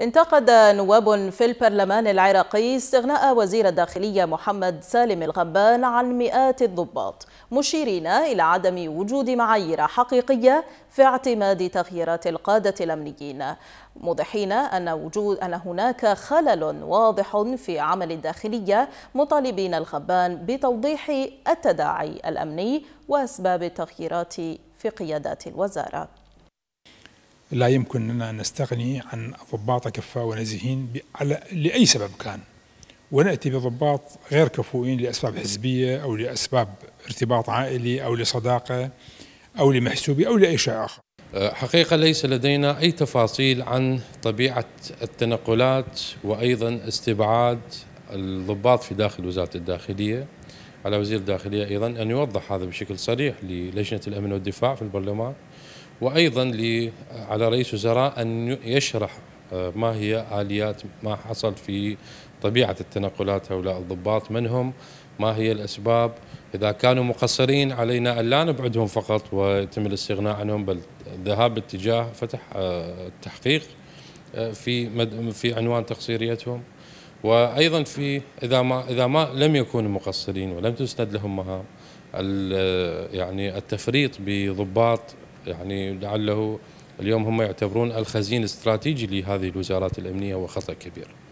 انتقد نواب في البرلمان العراقي استغناء وزير الداخلية محمد سالم الغبان عن مئات الضباط مشيرين إلى عدم وجود معايير حقيقية في اعتماد تغييرات القادة الأمنيين موضحين أن, وجود أن هناك خلل واضح في عمل الداخلية مطالبين الغبان بتوضيح التداعي الأمني وأسباب التغييرات في قيادات الوزارة لا يمكننا أن نستغني عن ضباط كفاء ونزيهين على لأي سبب كان ونأتي بضباط غير كفؤين لأسباب حزبية أو لأسباب ارتباط عائلي أو لصداقة أو لمحسوبي أو لأي شيء آخر أه، حقيقة ليس لدينا أي تفاصيل عن طبيعة التنقلات وأيضا استبعاد الضباط في داخل وزارة الداخلية على وزير الداخلية أيضا أن يوضح هذا بشكل صريح للجنة الأمن والدفاع في البرلمان وأيضا على رئيس وزراء أن يشرح آه، ما هي آليات ما حصل في طبيعة التنقلات هؤلاء الضباط من هم ما هي الأسباب إذا كانوا مقصرين علينا أن لا نبعدهم فقط ويتم الاستغناء عنهم بل الذهاب باتجاه فتح آه، التحقيق آه، في في عنوان تقصيريتهم وايضا في اذا ما اذا ما لم يكونوا مقصرين ولم تسند لهم مهام يعني التفريط بضباط يعني لعله اليوم هم يعتبرون الخزين الاستراتيجي لهذه الوزارات الامنيه وخطا كبير